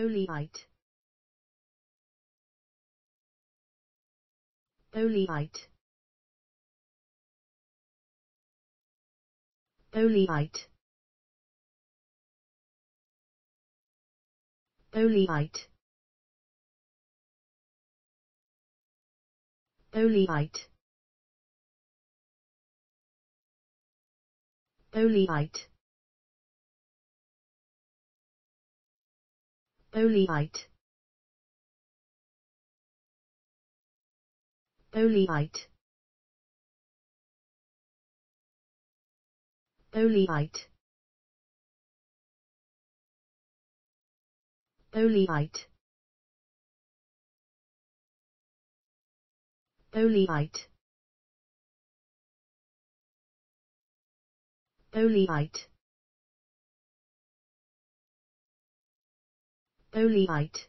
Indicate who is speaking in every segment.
Speaker 1: Oleite. Oleite. Oleite. Oleite. Oleite. Oleite. Bolivite Bolivite Bolivite Bolivite Bolivite Bolivite Bolivite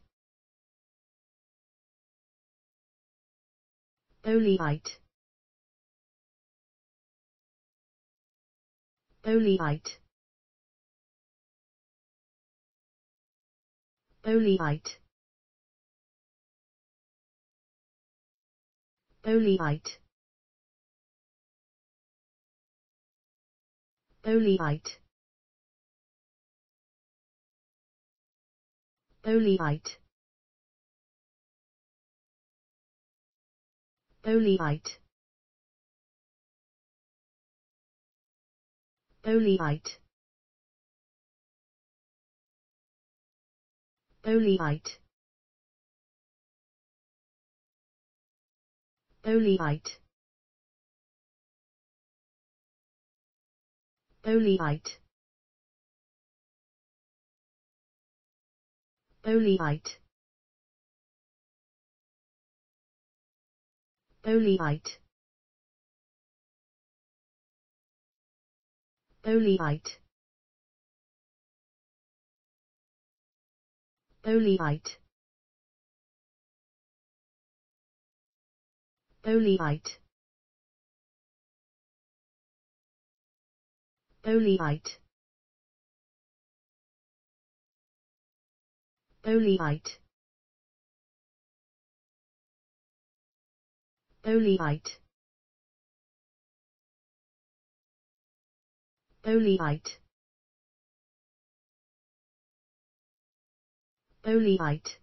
Speaker 1: Bolivite Bolivite Bolivite Bolivite Bolivite Bolivite Bolivite Bolivite Bolivite Bolivite Bolivite Bolivite Bolivite Bolivite Bolivite Bolivite Bolivite Bolivite Bolivite Bolivite Bolivite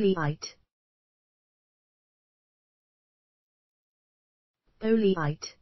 Speaker 1: Bolivite Bolivite